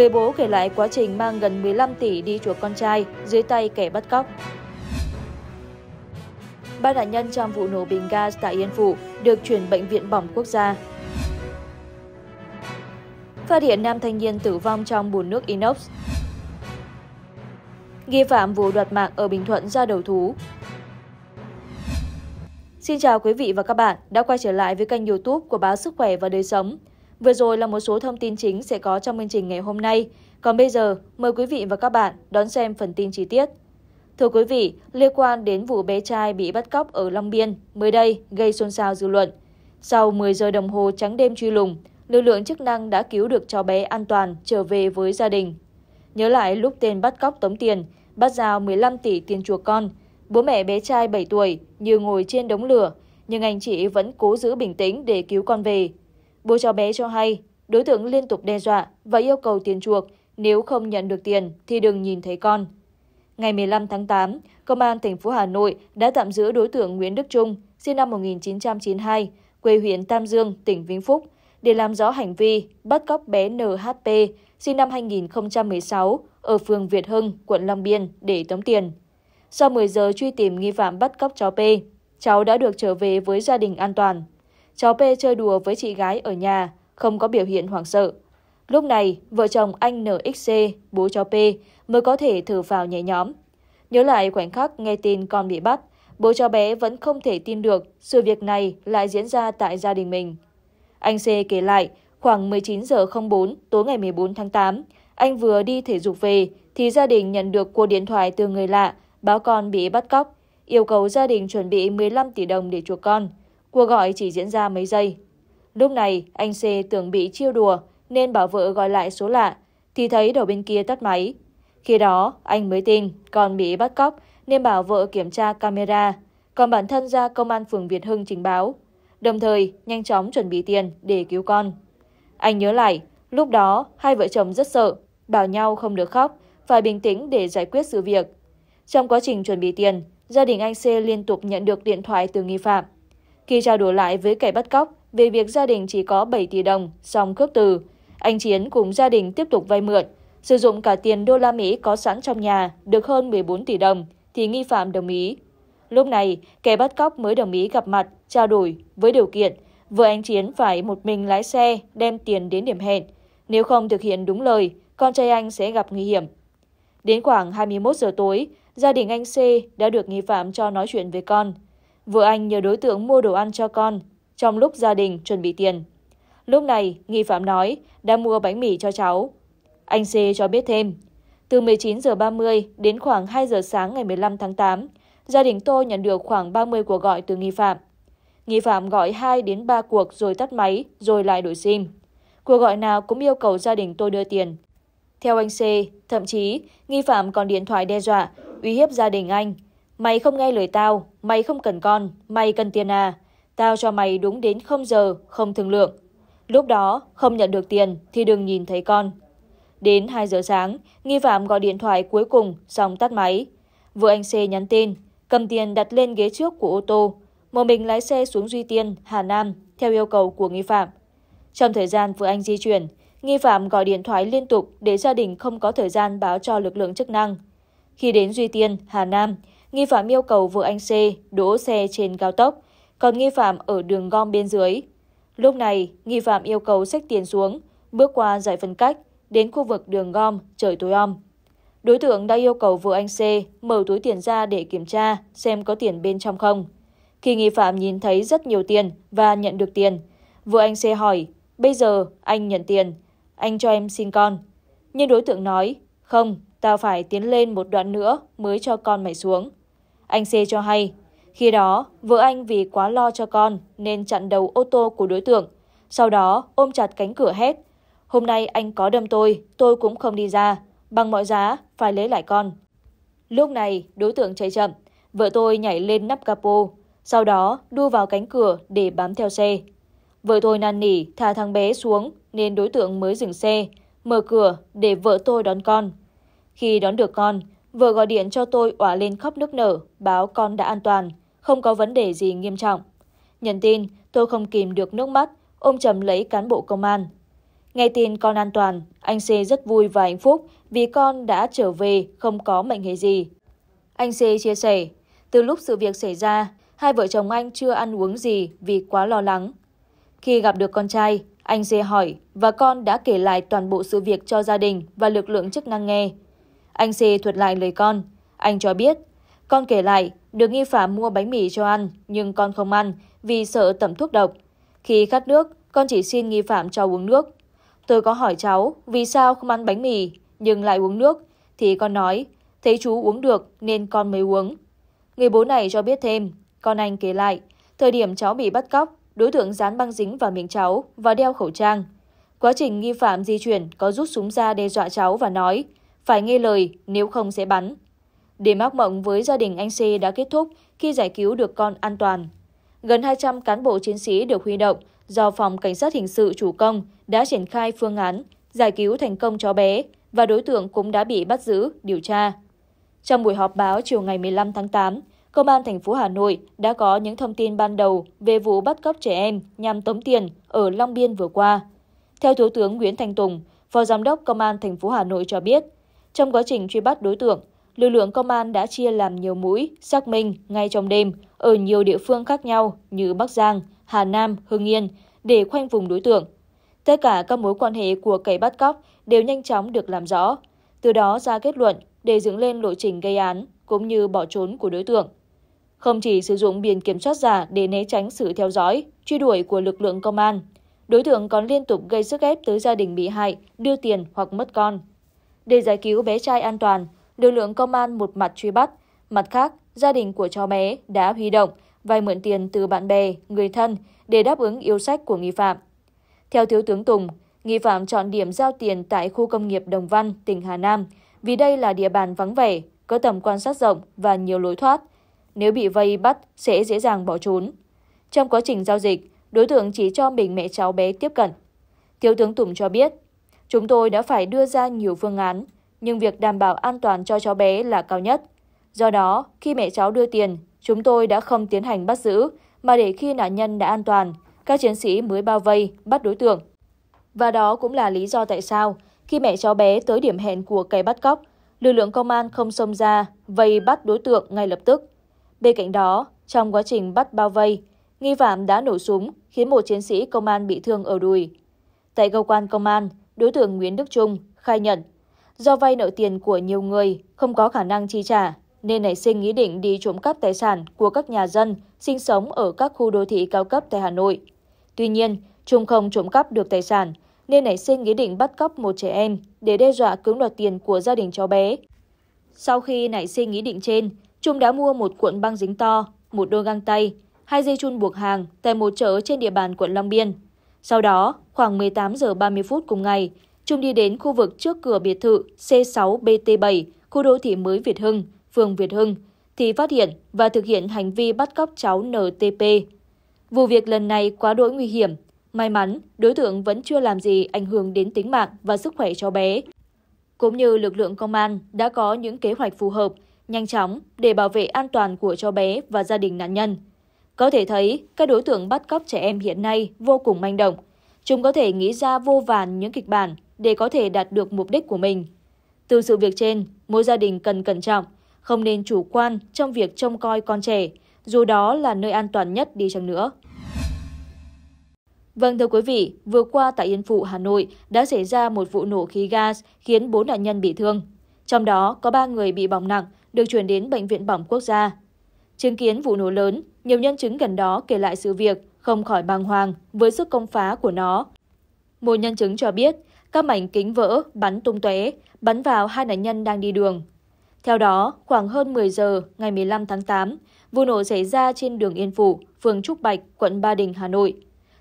Người bố kể lại quá trình mang gần 15 tỷ đi chuộc con trai dưới tay kẻ bắt cóc. Ba nạn nhân trong vụ nổ bình gas tại Yên Phụ được chuyển bệnh viện bỏng quốc gia. Phát hiện nam thanh niên tử vong trong bùn nước inox. Nghi phạm vụ đoạt mạng ở Bình Thuận ra đầu thú. Xin chào quý vị và các bạn đã quay trở lại với kênh youtube của báo Sức Khỏe và Đời Sống. Vừa rồi là một số thông tin chính sẽ có trong chương trình ngày hôm nay. Còn bây giờ, mời quý vị và các bạn đón xem phần tin chi tiết. Thưa quý vị, liên quan đến vụ bé trai bị bắt cóc ở Long Biên mới đây gây xôn xao dư luận. Sau 10 giờ đồng hồ trắng đêm truy lùng, lực lượng chức năng đã cứu được cháu bé an toàn trở về với gia đình. Nhớ lại lúc tên bắt cóc tống tiền, bắt giao 15 tỷ tiền chuộc con, bố mẹ bé trai 7 tuổi như ngồi trên đống lửa, nhưng anh chị vẫn cố giữ bình tĩnh để cứu con về bố cháu bé cho hay đối tượng liên tục đe dọa và yêu cầu tiền chuộc, nếu không nhận được tiền thì đừng nhìn thấy con. Ngày 15 tháng 8, Công an thành phố Hà Nội đã tạm giữ đối tượng Nguyễn Đức Trung, sinh năm 1992, quê huyện Tam Dương, tỉnh Vĩnh Phúc, để làm rõ hành vi bắt cóc bé NHP, sinh năm 2016, ở phường Việt Hưng, quận Long Biên để tống tiền. Sau 10 giờ truy tìm nghi phạm bắt cóc cháu P, cháu đã được trở về với gia đình an toàn. Cháu P chơi đùa với chị gái ở nhà, không có biểu hiện hoảng sợ. Lúc này, vợ chồng anh NXC, bố cháu P, mới có thể thử vào nhẹ nhõm. Nhớ lại khoảnh khắc nghe tin con bị bắt, bố cháu bé vẫn không thể tin được sự việc này lại diễn ra tại gia đình mình. Anh C kể lại, khoảng 19 giờ 04 tối ngày 14 tháng 8, anh vừa đi thể dục về thì gia đình nhận được cuộc điện thoại từ người lạ báo con bị bắt cóc, yêu cầu gia đình chuẩn bị 15 tỷ đồng để chuộc con. Cuộc gọi chỉ diễn ra mấy giây. Lúc này, anh C tưởng bị chiêu đùa nên bảo vợ gọi lại số lạ, thì thấy đầu bên kia tắt máy. Khi đó, anh mới tin con bị bắt cóc nên bảo vợ kiểm tra camera, còn bản thân ra công an phường Việt Hưng trình báo, đồng thời nhanh chóng chuẩn bị tiền để cứu con. Anh nhớ lại, lúc đó hai vợ chồng rất sợ, bảo nhau không được khóc, phải bình tĩnh để giải quyết sự việc. Trong quá trình chuẩn bị tiền, gia đình anh C liên tục nhận được điện thoại từ nghi phạm. Khi trao đổi lại với kẻ bắt cóc về việc gia đình chỉ có 7 tỷ đồng xong cướp từ, anh Chiến cùng gia đình tiếp tục vay mượn, sử dụng cả tiền đô la Mỹ có sẵn trong nhà được hơn 14 tỷ đồng thì nghi phạm đồng ý. Lúc này, kẻ bắt cóc mới đồng ý gặp mặt, trao đổi với điều kiện vợ anh Chiến phải một mình lái xe đem tiền đến điểm hẹn. Nếu không thực hiện đúng lời, con trai anh sẽ gặp nguy hiểm. Đến khoảng 21 giờ tối, gia đình anh C đã được nghi phạm cho nói chuyện với con vợ anh nhờ đối tượng mua đồ ăn cho con trong lúc gia đình chuẩn bị tiền. Lúc này, nghi phạm nói đã mua bánh mì cho cháu. Anh C cho biết thêm, từ 19 giờ 30 đến khoảng 2 giờ sáng ngày 15 tháng 8, gia đình tôi nhận được khoảng 30 cuộc gọi từ nghi phạm. Nghi phạm gọi 2 đến 3 cuộc rồi tắt máy, rồi lại đổi sim. Cuộc gọi nào cũng yêu cầu gia đình tôi đưa tiền. Theo anh C, thậm chí nghi phạm còn điện thoại đe dọa, uy hiếp gia đình anh Mày không nghe lời tao, mày không cần con, mày cần tiền à. Tao cho mày đúng đến không giờ, không thương lượng. Lúc đó không nhận được tiền thì đừng nhìn thấy con. Đến 2 giờ sáng, nghi phạm gọi điện thoại cuối cùng xong tắt máy. Vừa anh C nhắn tin, cầm tiền đặt lên ghế trước của ô tô, một mình lái xe xuống Duy Tiên, Hà Nam theo yêu cầu của nghi phạm. Trong thời gian vừa anh di chuyển, nghi phạm gọi điện thoại liên tục để gia đình không có thời gian báo cho lực lượng chức năng. Khi đến Duy Tiên, Hà Nam, nghi phạm yêu cầu vợ anh C đỗ xe trên cao tốc, còn nghi phạm ở đường gom bên dưới. Lúc này, nghi phạm yêu cầu xách tiền xuống, bước qua giải phân cách, đến khu vực đường gom trời tối om. Đối tượng đã yêu cầu vợ anh C mở túi tiền ra để kiểm tra xem có tiền bên trong không. Khi nghi phạm nhìn thấy rất nhiều tiền và nhận được tiền, vợ anh C hỏi, bây giờ anh nhận tiền, anh cho em xin con. Nhưng đối tượng nói, không, tao phải tiến lên một đoạn nữa mới cho con mày xuống. Anh C cho hay, khi đó vợ anh vì quá lo cho con nên chặn đầu ô tô của đối tượng, sau đó ôm chặt cánh cửa hét. Hôm nay anh có đâm tôi, tôi cũng không đi ra, bằng mọi giá phải lấy lại con. Lúc này đối tượng chạy chậm, vợ tôi nhảy lên nắp capo, sau đó đu vào cánh cửa để bám theo xe. Vợ tôi năn nỉ thả thằng bé xuống nên đối tượng mới dừng xe, mở cửa để vợ tôi đón con. Khi đón được con, vừa gọi điện cho tôi òa lên khóc nước nở, báo con đã an toàn, không có vấn đề gì nghiêm trọng. Nhận tin, tôi không kìm được nước mắt, ôm chầm lấy cán bộ công an. Nghe tin con an toàn, anh C rất vui và hạnh phúc vì con đã trở về không có mệnh hệ gì. Anh C chia sẻ, từ lúc sự việc xảy ra, hai vợ chồng anh chưa ăn uống gì vì quá lo lắng. Khi gặp được con trai, anh C hỏi và con đã kể lại toàn bộ sự việc cho gia đình và lực lượng chức năng nghe. Anh C thuật lại lời con. Anh cho biết, con kể lại, được nghi phạm mua bánh mì cho ăn, nhưng con không ăn vì sợ tẩm thuốc độc. Khi khát nước, con chỉ xin nghi phạm cho uống nước. Tôi có hỏi cháu vì sao không ăn bánh mì nhưng lại uống nước, thì con nói, thấy chú uống được nên con mới uống. Người bố này cho biết thêm, con anh kể lại, thời điểm cháu bị bắt cóc, đối tượng dán băng dính vào miệng cháu và đeo khẩu trang. Quá trình nghi phạm di chuyển có rút súng ra đe dọa cháu và nói, phải nghe lời nếu không sẽ bắn. Đêm mắc mộng với gia đình anh C đã kết thúc khi giải cứu được con an toàn. Gần 200 cán bộ chiến sĩ được huy động do Phòng Cảnh sát Hình sự chủ công đã triển khai phương án giải cứu thành công cháu bé và đối tượng cũng đã bị bắt giữ, điều tra. Trong buổi họp báo chiều ngày 15 tháng 8, Công an thành phố Hà Nội đã có những thông tin ban đầu về vụ bắt cóc trẻ em nhằm tống tiền ở Long Biên vừa qua. Theo Thiếu tướng Nguyễn Thanh Tùng, Phó Giám đốc Công an thành phố Hà Nội cho biết, trong quá trình truy bắt đối tượng, lực lượng công an đã chia làm nhiều mũi, xác minh ngay trong đêm ở nhiều địa phương khác nhau như Bắc Giang, Hà Nam, Hưng Yên để khoanh vùng đối tượng. Tất cả các mối quan hệ của kẻ bắt cóc đều nhanh chóng được làm rõ, từ đó ra kết luận để dựng lên lộ trình gây án cũng như bỏ trốn của đối tượng. Không chỉ sử dụng biển kiểm soát giả để né tránh sự theo dõi, truy đuổi của lực lượng công an, đối tượng còn liên tục gây sức ép tới gia đình bị hại, đưa tiền hoặc mất con. Để giải cứu bé trai an toàn, lực lượng công an một mặt truy bắt, mặt khác, gia đình của cháu bé đã huy động vay mượn tiền từ bạn bè, người thân để đáp ứng yêu sách của nghi phạm. Theo Thiếu tướng Tùng, nghi phạm chọn điểm giao tiền tại khu công nghiệp Đồng Văn, tỉnh Hà Nam, vì đây là địa bàn vắng vẻ, có tầm quan sát rộng và nhiều lối thoát. Nếu bị vây bắt, sẽ dễ dàng bỏ trốn. Trong quá trình giao dịch, đối tượng chỉ cho mình mẹ cháu bé tiếp cận. Thiếu tướng Tùng cho biết, Chúng tôi đã phải đưa ra nhiều phương án, nhưng việc đảm bảo an toàn cho cháu bé là cao nhất. Do đó, khi mẹ cháu đưa tiền, chúng tôi đã không tiến hành bắt giữ, mà để khi nạn nhân đã an toàn, các chiến sĩ mới bao vây, bắt đối tượng. Và đó cũng là lý do tại sao, khi mẹ cháu bé tới điểm hẹn của kẻ bắt cóc, lực lượng công an không xông ra, vây bắt đối tượng ngay lập tức. Bên cạnh đó, trong quá trình bắt bao vây, nghi phạm đã nổ súng khiến một chiến sĩ công an bị thương ở đùi. Tại cơ quan công an, đối tượng Nguyễn Đức Trung khai nhận do vay nợ tiền của nhiều người không có khả năng chi trả nên nảy sinh ý định đi trộm cắp tài sản của các nhà dân sinh sống ở các khu đô thị cao cấp tại Hà Nội. Tuy nhiên, Trung không trộm cắp được tài sản nên nảy sinh ý định bắt cóc một trẻ em để đe dọa cưỡng đoạt tiền của gia đình cháu bé. Sau khi nảy sinh ý định trên, Trung đã mua một cuộn băng dính to, một đôi găng tay, hai dây chun buộc hàng tại một chợ trên địa bàn quận Long Biên sau đó, khoảng 18 giờ 30 phút cùng ngày, Trung đi đến khu vực trước cửa biệt thự C6BT7, khu đô thị mới Việt Hưng, phường Việt Hưng, thì phát hiện và thực hiện hành vi bắt cóc cháu NTP. Vụ việc lần này quá đỗi nguy hiểm. May mắn, đối tượng vẫn chưa làm gì ảnh hưởng đến tính mạng và sức khỏe cho bé. Cũng như lực lượng công an đã có những kế hoạch phù hợp, nhanh chóng để bảo vệ an toàn của cho bé và gia đình nạn nhân. Có thể thấy, các đối tượng bắt cóc trẻ em hiện nay vô cùng manh động. Chúng có thể nghĩ ra vô vàn những kịch bản để có thể đạt được mục đích của mình. Từ sự việc trên, mỗi gia đình cần cẩn trọng, không nên chủ quan trong việc trông coi con trẻ, dù đó là nơi an toàn nhất đi chăng nữa. Vâng thưa quý vị, vừa qua tại Yên Phụ, Hà Nội đã xảy ra một vụ nổ khí gas khiến 4 nạn nhân bị thương. Trong đó có 3 người bị bỏng nặng được chuyển đến Bệnh viện Bỏng Quốc gia. Chứng kiến vụ nổ lớn, nhiều nhân chứng gần đó kể lại sự việc không khỏi bàng hoàng với sức công phá của nó. Một nhân chứng cho biết các mảnh kính vỡ bắn tung tóe, bắn vào hai nạn nhân đang đi đường. Theo đó, khoảng hơn 10 giờ ngày 15 tháng 8, vụ nổ xảy ra trên đường Yên Phủ, phường Trúc Bạch, quận Ba Đình, Hà Nội.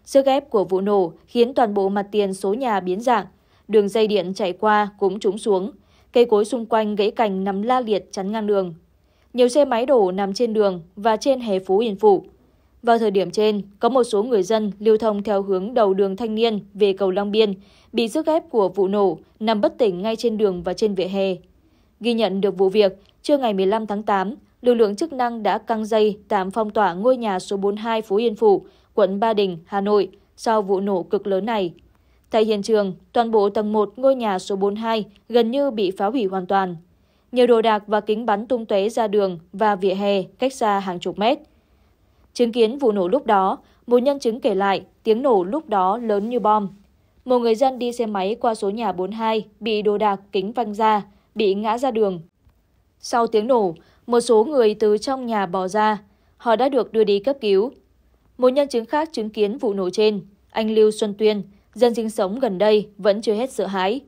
Sức ép của vụ nổ khiến toàn bộ mặt tiền số nhà biến dạng, đường dây điện chạy qua cũng trúng xuống, cây cối xung quanh gãy cành nằm la liệt chắn ngang đường nhiều xe máy đổ nằm trên đường và trên hè Phú Yên Phụ. Vào thời điểm trên, có một số người dân lưu thông theo hướng đầu đường thanh niên về cầu Long Biên, bị sức ép của vụ nổ, nằm bất tỉnh ngay trên đường và trên vỉa hè. Ghi nhận được vụ việc, trưa ngày 15 tháng 8, lực lượng chức năng đã căng dây tạm phong tỏa ngôi nhà số 42 Phú Yên Phủ, quận Ba Đình, Hà Nội sau vụ nổ cực lớn này. Tại hiện trường, toàn bộ tầng 1 ngôi nhà số 42 gần như bị phá hủy hoàn toàn nhiều đồ đạc và kính bắn tung tóe ra đường và vỉa hè cách xa hàng chục mét. Chứng kiến vụ nổ lúc đó, một nhân chứng kể lại tiếng nổ lúc đó lớn như bom. Một người dân đi xe máy qua số nhà 42 bị đồ đạc kính văng ra, bị ngã ra đường. Sau tiếng nổ, một số người từ trong nhà bỏ ra, họ đã được đưa đi cấp cứu. Một nhân chứng khác chứng kiến vụ nổ trên, anh Lưu Xuân Tuyên, dân sinh sống gần đây vẫn chưa hết sợ hãi.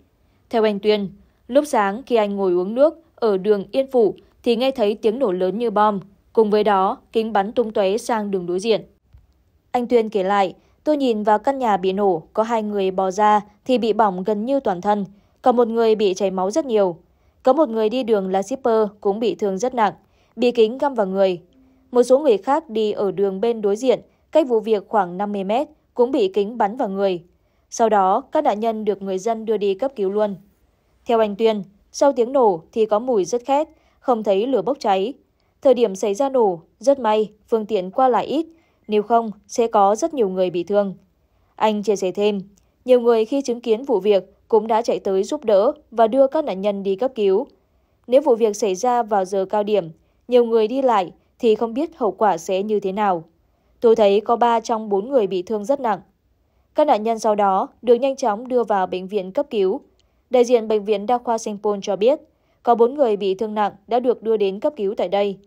Theo anh Tuyên, lúc sáng khi anh ngồi uống nước ở đường Yên Phụ thì nghe thấy tiếng nổ lớn như bom, cùng với đó kính bắn tung tóe sang đường đối diện. Anh Tuyên kể lại, tôi nhìn vào căn nhà bị nổ, có hai người bò ra thì bị bỏng gần như toàn thân, có một người bị chảy máu rất nhiều. Có một người đi đường là shipper cũng bị thương rất nặng, bị kính găm vào người. Một số người khác đi ở đường bên đối diện, cách vụ việc khoảng 50 mét, cũng bị kính bắn vào người. Sau đó, các nạn nhân được người dân đưa đi cấp cứu luôn. Theo anh Tuyên, sau tiếng nổ thì có mùi rất khét, không thấy lửa bốc cháy. Thời điểm xảy ra nổ, rất may phương tiện qua lại ít, nếu không sẽ có rất nhiều người bị thương. Anh chia sẻ thêm, nhiều người khi chứng kiến vụ việc cũng đã chạy tới giúp đỡ và đưa các nạn nhân đi cấp cứu. Nếu vụ việc xảy ra vào giờ cao điểm, nhiều người đi lại thì không biết hậu quả sẽ như thế nào. Tôi thấy có 3 trong 4 người bị thương rất nặng. Các nạn nhân sau đó được nhanh chóng đưa vào bệnh viện cấp cứu Đại diện Bệnh viện Đa khoa Sanh Pôn cho biết, có bốn người bị thương nặng đã được đưa đến cấp cứu tại đây.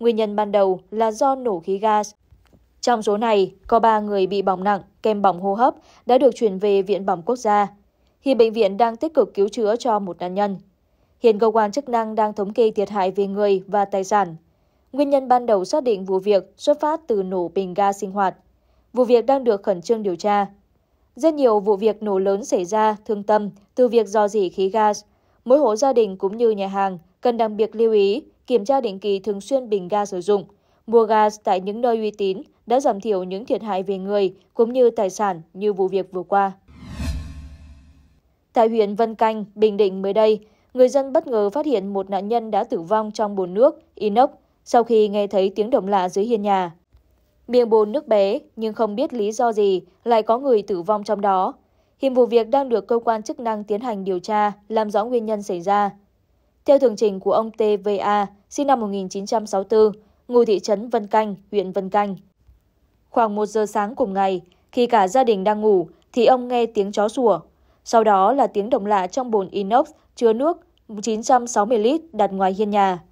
Nguyên nhân ban đầu là do nổ khí gas. Trong số này, có ba người bị bỏng nặng kèm bỏng hô hấp đã được chuyển về Viện Bỏng Quốc gia. Hiện bệnh viện đang tích cực cứu chữa cho một nạn nhân. Hiện cơ quan chức năng đang thống kê thiệt hại về người và tài sản. Nguyên nhân ban đầu xác định vụ việc xuất phát từ nổ bình ga sinh hoạt. Vụ việc đang được khẩn trương điều tra, rất nhiều vụ việc nổ lớn xảy ra thương tâm từ việc do dỉ khí gas. Mỗi hộ gia đình cũng như nhà hàng cần đặc biệt lưu ý kiểm tra định kỳ thường xuyên bình ga sử dụng. Mua gas tại những nơi uy tín đã giảm thiểu những thiệt hại về người cũng như tài sản như vụ việc vừa qua. Tại huyện Vân Canh, Bình Định mới đây, người dân bất ngờ phát hiện một nạn nhân đã tử vong trong bồn nước inox sau khi nghe thấy tiếng động lạ dưới hiên nhà. Miệng bồn nước bé nhưng không biết lý do gì lại có người tử vong trong đó. Hiện vụ việc đang được cơ quan chức năng tiến hành điều tra, làm rõ nguyên nhân xảy ra. Theo tường trình của ông TVA, sinh năm 1964, ngụ thị trấn Vân Canh, huyện Vân Canh. Khoảng 1 giờ sáng cùng ngày, khi cả gia đình đang ngủ, thì ông nghe tiếng chó sủa. Sau đó là tiếng động lạ trong bồn inox chứa nước 960 lít đặt ngoài hiên nhà.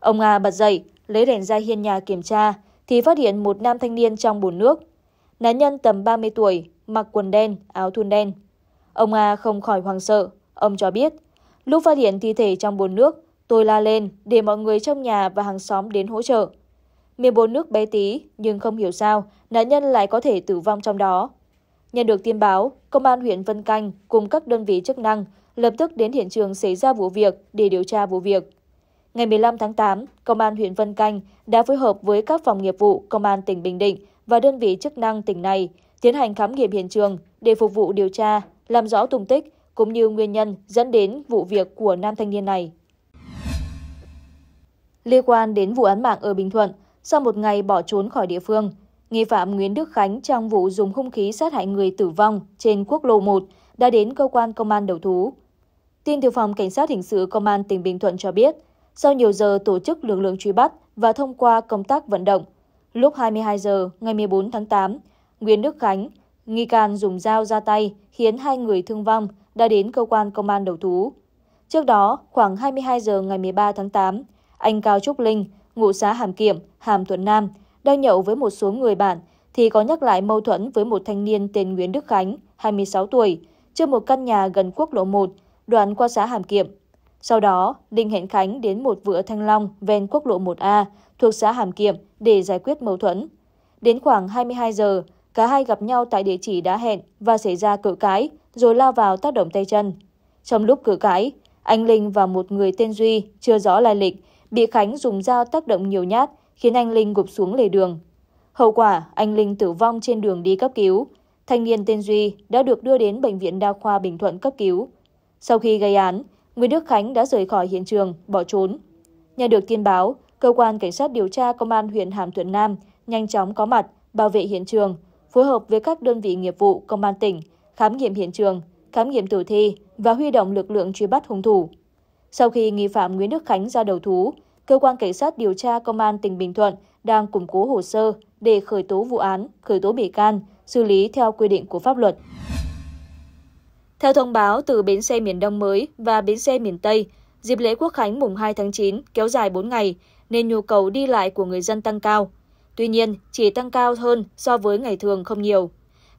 Ông A bật dậy, lấy đèn ra hiên nhà kiểm tra thì phát hiện một nam thanh niên trong bồn nước. Nạn nhân tầm 30 tuổi, mặc quần đen, áo thun đen. Ông A không khỏi hoang sợ, ông cho biết. Lúc phát hiện thi thể trong bồn nước, tôi la lên để mọi người trong nhà và hàng xóm đến hỗ trợ. Miệng bồn nước bé tí nhưng không hiểu sao nạn nhân lại có thể tử vong trong đó. Nhận được tin báo, Công an huyện Vân Canh cùng các đơn vị chức năng lập tức đến hiện trường xảy ra vụ việc để điều tra vụ việc. Ngày 15 tháng 8, Công an huyện Vân Canh đã phối hợp với các phòng nghiệp vụ Công an tỉnh Bình Định và đơn vị chức năng tỉnh này tiến hành khám nghiệm hiện trường để phục vụ điều tra, làm rõ tung tích cũng như nguyên nhân dẫn đến vụ việc của nam thanh niên này. Liên quan đến vụ án mạng ở Bình Thuận, sau một ngày bỏ trốn khỏi địa phương, nghi phạm Nguyễn Đức Khánh trong vụ dùng hung khí sát hại người tử vong trên quốc lộ 1 đã đến cơ quan công an đầu thú. Tin từ phòng Cảnh sát Hình sự Công an tỉnh Bình Thuận cho biết, sau nhiều giờ tổ chức lực lượng truy bắt và thông qua công tác vận động. Lúc 22 giờ ngày 14 tháng 8, Nguyễn Đức Khánh, nghi can dùng dao ra tay khiến hai người thương vong đã đến cơ quan công an đầu thú. Trước đó, khoảng 22 giờ ngày 13 tháng 8, anh Cao Trúc Linh, ngụ xã Hàm Kiệm, Hàm Thuận Nam, đang nhậu với một số người bạn thì có nhắc lại mâu thuẫn với một thanh niên tên Nguyễn Đức Khánh, 26 tuổi, trước một căn nhà gần quốc lộ 1, đoạn qua xã Hàm Kiệm, sau đó, Linh hẹn Khánh đến một vựa thanh long ven quốc lộ 1A thuộc xã Hàm Kiệm để giải quyết mâu thuẫn. Đến khoảng 22 giờ, cả hai gặp nhau tại địa chỉ đã hẹn và xảy ra cự cãi rồi lao vào tác động tay chân. Trong lúc cự cãi, anh Linh và một người tên Duy chưa rõ lai lịch bị Khánh dùng dao tác động nhiều nhát khiến anh Linh gục xuống lề đường. Hậu quả, anh Linh tử vong trên đường đi cấp cứu. Thanh niên tên Duy đã được đưa đến Bệnh viện Đa khoa Bình Thuận cấp cứu. Sau khi gây án, Nguyễn Đức Khánh đã rời khỏi hiện trường, bỏ trốn. Nhận được tin báo, cơ quan cảnh sát điều tra công an huyện Hàm Thuận Nam nhanh chóng có mặt, bảo vệ hiện trường, phối hợp với các đơn vị nghiệp vụ công an tỉnh, khám nghiệm hiện trường, khám nghiệm tử thi và huy động lực lượng truy bắt hung thủ. Sau khi nghi phạm Nguyễn Đức Khánh ra đầu thú, cơ quan cảnh sát điều tra công an tỉnh Bình Thuận đang củng cố hồ sơ để khởi tố vụ án, khởi tố bị can, xử lý theo quy định của pháp luật. Theo thông báo từ bến xe miền Đông mới và bến xe miền Tây, dịp lễ Quốc khánh mùng 2 tháng 9 kéo dài 4 ngày nên nhu cầu đi lại của người dân tăng cao. Tuy nhiên, chỉ tăng cao hơn so với ngày thường không nhiều.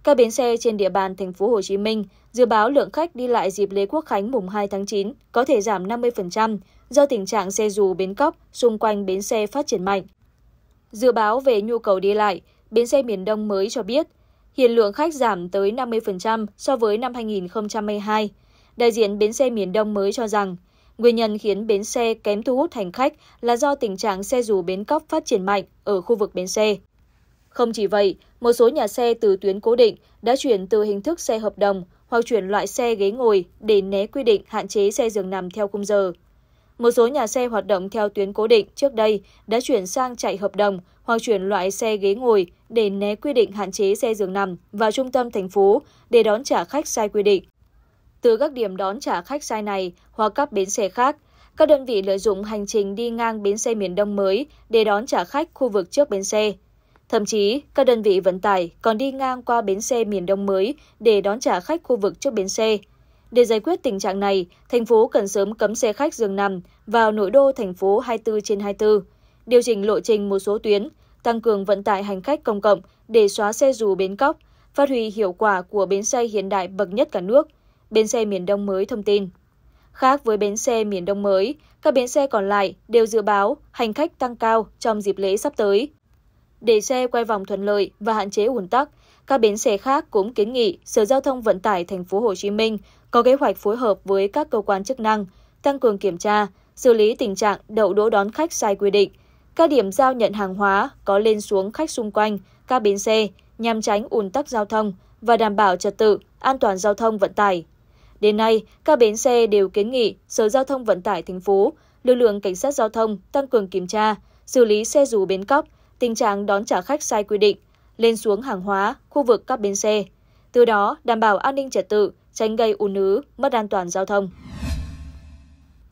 Các bến xe trên địa bàn thành phố Hồ Chí Minh dự báo lượng khách đi lại dịp lễ Quốc khánh mùng 2 tháng 9 có thể giảm 50% do tình trạng xe dù bến cóc xung quanh bến xe phát triển mạnh. Dự báo về nhu cầu đi lại, bến xe miền Đông mới cho biết hiện lượng khách giảm tới 50% so với năm 2022. Đại diện bến xe miền Đông mới cho rằng, nguyên nhân khiến bến xe kém thu hút hành khách là do tình trạng xe dù bến cóc phát triển mạnh ở khu vực bến xe. Không chỉ vậy, một số nhà xe từ tuyến cố định đã chuyển từ hình thức xe hợp đồng hoặc chuyển loại xe ghế ngồi để né quy định hạn chế xe giường nằm theo khung giờ. Một số nhà xe hoạt động theo tuyến cố định trước đây đã chuyển sang chạy hợp đồng hoặc chuyển loại xe ghế ngồi để né quy định hạn chế xe dường nằm vào trung tâm thành phố để đón trả khách sai quy định. Từ các điểm đón trả khách sai này hoặc các bến xe khác, các đơn vị lợi dụng hành trình đi ngang bến xe miền Đông mới để đón trả khách khu vực trước bến xe. Thậm chí, các đơn vị vận tải còn đi ngang qua bến xe miền Đông mới để đón trả khách khu vực trước bến xe. Để giải quyết tình trạng này, thành phố cần sớm cấm xe khách dường nằm vào nội đô thành phố 24 trên 24, điều chỉnh lộ trình một số tuyến tăng cường vận tải hành khách công cộng để xóa xe dù bến cóc, phát huy hiệu quả của bến xe hiện đại bậc nhất cả nước, bến xe miền Đông mới thông tin. Khác với bến xe miền Đông mới, các bến xe còn lại đều dự báo hành khách tăng cao trong dịp lễ sắp tới. Để xe quay vòng thuận lợi và hạn chế ùn tắc, các bến xe khác cũng kiến nghị Sở Giao thông Vận tải Thành phố Hồ Chí Minh có kế hoạch phối hợp với các cơ quan chức năng tăng cường kiểm tra, xử lý tình trạng đậu đỗ đón khách sai quy định, các điểm giao nhận hàng hóa có lên xuống khách xung quanh các bến xe nhằm tránh ùn tắc giao thông và đảm bảo trật tự an toàn giao thông vận tải. Đến nay, các bến xe đều kiến nghị Sở Giao thông Vận tải thành phố, lực lượng cảnh sát giao thông tăng cường kiểm tra, xử lý xe dù bến cóc, tình trạng đón trả khách sai quy định, lên xuống hàng hóa, khu vực các bến xe. Từ đó, đảm bảo an ninh trật tự, tránh gây ùn ứ, mất an toàn giao thông.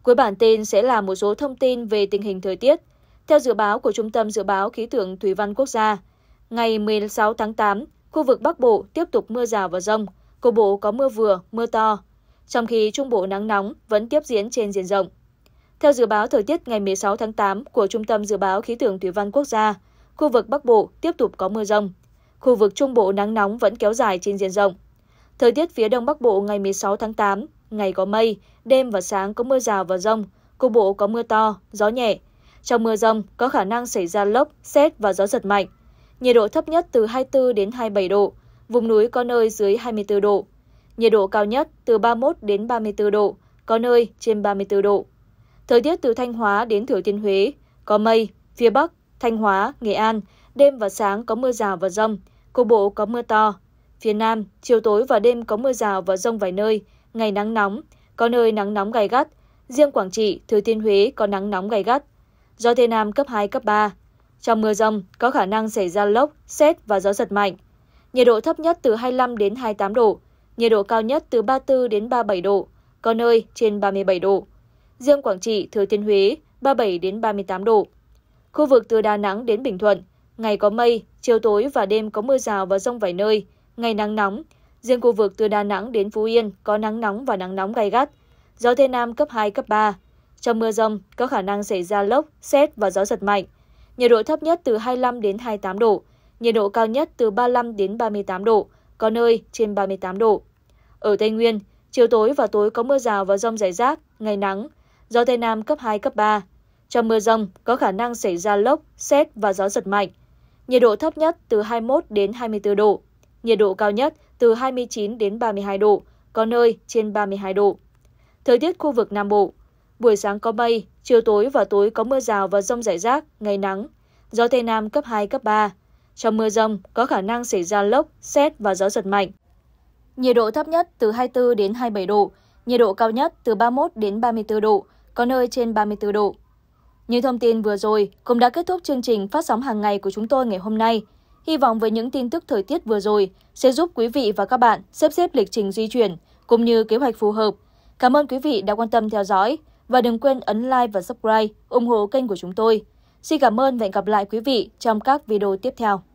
Cuối bản tin sẽ là một số thông tin về tình hình thời tiết – theo dự báo của Trung tâm Dự báo Khí tượng Thủy văn Quốc gia, ngày 16 tháng 8, khu vực Bắc Bộ tiếp tục mưa rào và rông, cục bộ có mưa vừa, mưa to, trong khi Trung Bộ nắng nóng vẫn tiếp diễn trên diện rộng. Theo dự báo thời tiết ngày 16 tháng 8 của Trung tâm Dự báo Khí tượng Thủy văn Quốc gia, khu vực Bắc Bộ tiếp tục có mưa rông. Khu vực Trung Bộ nắng nóng vẫn kéo dài trên diện rộng. Thời tiết phía Đông Bắc Bộ ngày 16 tháng 8, ngày có mây, đêm và sáng có mưa rào và rông, cục bộ có mưa to, gió nhẹ, trong mưa rông có khả năng xảy ra lốc, xét và gió giật mạnh. Nhiệt độ thấp nhất từ 24 đến 27 độ, vùng núi có nơi dưới 24 độ. Nhiệt độ cao nhất từ 31 đến 34 độ, có nơi trên 34 độ. Thời tiết từ Thanh Hóa đến Thừa Thiên Huế, có mây, phía Bắc, Thanh Hóa, Nghệ An, đêm và sáng có mưa rào và rông, cục bộ có mưa to. Phía Nam, chiều tối và đêm có mưa rào và rông vài nơi, ngày nắng nóng, có nơi nắng nóng gai gắt. Riêng Quảng Trị, Thừa Thiên Huế có nắng nóng gai gắt gió tây nam cấp 2, cấp 3. Trong mưa rông có khả năng xảy ra lốc, xét và gió giật mạnh. Nhiệt độ thấp nhất từ 25 đến 28 độ, nhiệt độ cao nhất từ 34 đến 37 độ, có nơi trên 37 độ. Riêng Quảng Trị, Thừa Thiên Huế 37 đến 38 độ. Khu vực từ Đà Nẵng đến Bình Thuận, ngày có mây, chiều tối và đêm có mưa rào và rông vài nơi, ngày nắng nóng. Riêng khu vực từ Đà Nẵng đến Phú Yên có nắng nóng và nắng nóng gay gắt. Gió Tây Nam cấp 2, cấp 3, trong mưa rông, có khả năng xảy ra lốc, xét và gió giật mạnh. Nhiệt độ thấp nhất từ 25 đến 28 độ, nhiệt độ cao nhất từ 35 đến 38 độ, có nơi trên 38 độ. Ở Tây Nguyên, chiều tối và tối có mưa rào và rông rải rác, ngày nắng, gió Tây Nam cấp 2, cấp 3. Trong mưa rông có khả năng xảy ra lốc, xét và gió giật mạnh. Nhiệt độ thấp nhất từ 21 đến 24 độ, nhiệt độ cao nhất từ 29 đến 32 độ, có nơi trên 32 độ. Thời tiết khu vực Nam Bộ buổi sáng có mây, chiều tối và tối có mưa rào và rông rải rác, ngày nắng, gió Tây Nam cấp 2, cấp 3. Trong mưa rông có khả năng xảy ra lốc, xét và gió giật mạnh. Nhiệt độ thấp nhất từ 24 đến 27 độ, nhiệt độ cao nhất từ 31 đến 34 độ, có nơi trên 34 độ. Những thông tin vừa rồi cũng đã kết thúc chương trình phát sóng hàng ngày của chúng tôi ngày hôm nay. Hy vọng với những tin tức thời tiết vừa rồi sẽ giúp quý vị và các bạn xếp xếp lịch trình di chuyển cũng như kế hoạch phù hợp. Cảm ơn quý vị đã quan tâm theo dõi. Và đừng quên ấn like và subscribe, ủng hộ kênh của chúng tôi. Xin cảm ơn và hẹn gặp lại quý vị trong các video tiếp theo.